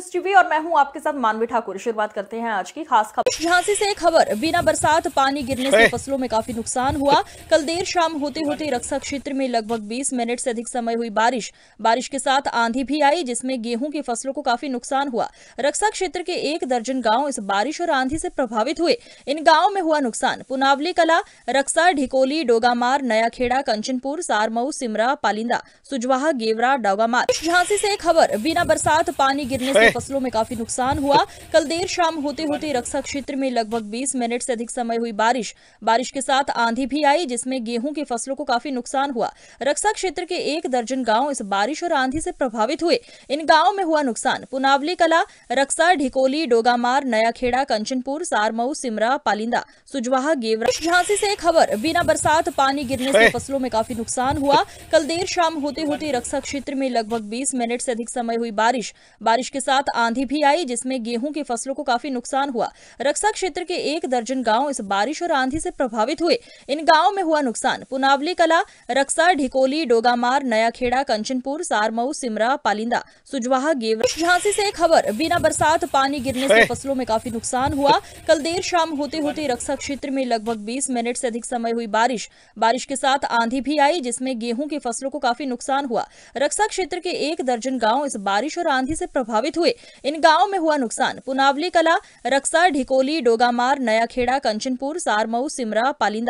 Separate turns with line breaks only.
news TV और मैं हूं आपके साथ मानवी ठाकुर शुरुआत करते हैं आज की खास खबर झांसी से खबर बिना बरसात पानी गिरने से फसलों में काफी नुकसान हुआ कल देर शाम होते होते रक्षा क्षेत्र में लगभग 20 मिनट से अधिक समय हुई बारिश बारिश के साथ आंधी भी आई जिसमें गेहूं की फसलों को काफी नुकसान हुआ रक्षा क्षेत्र के एक दर्जन गाँव इस बारिश और आंधी से प्रभावित हुए इन गाँव में हुआ नुकसान पुनावली कला रक्सा ढिकोली डोगामार नयाखेड़ा कंचनपुर सारमऊ सिमरा पालिंदा सुजवाहा गेवरा डोगामार झांसी से खबर बिना बरसात पानी गिरने से फसलों में काफी नुकसान हुआ कल देर शाम होते होते रक्षा क्षेत्र में लगभग बीस मिनट से अधिक समय हुई बारिश बारिश के साथ आंधी भी आई जिसमें गेहूं की फसलों को काफी नुकसान हुआ रक्षा क्षेत्र के एक दर्जन गाँव इस बारिश और आंधी से प्रभावित हुए इन गाँव में हुआ नुकसान पुनावली कला रक्सा ढिकोली डोगामार नयाखेड़ा कंचनपुर सारमऊ सिमरा पालिंदा सुजवाहा गेवरा झांसी से खबर बिना बरसात पानी गिरने से फसलों में काफी नुकसान हुआ कल देर शाम होते होते रक्षा क्षेत्र में लगभग 20 मिनट से अधिक समय हुई बारिश बारिश के साथ साथ आंधी भी आई जिसमें गेहूं की फसलों को काफी नुकसान हुआ रक्सा क्षेत्र के एक दर्जन गाँव इस बारिश और आंधी से प्रभावित हुए इन गाँव में हुआ नुकसान पुनावली कला रक्सा ढिकोली डोगामार नयाखेड़ा कंचनपुर सारमऊ सिमरा पालिंदा सुजवाहा गेवर झांसी से खबर बिना बरसात पानी गिरने से फसलों में काफी नुकसान हुआ कल देर शाम होते होते रक्षा क्षेत्र में लगभग बीस मिनट से अधिक समय हुई बारिश बारिश के साथ आंधी भी आई जिसमें गेहूं की फसलों को काफी नुकसान हुआ रक्षा क्षेत्र के एक दर्जन गांव इस बारिश और आंधी से प्रभावित हुए हुए इन गांवों में हुआ नुकसान पुनावली कला रक्सा ढिकोली डोगामार नयाखेड़ा कंचनपुर सारमऊ सिमरा पालिंदा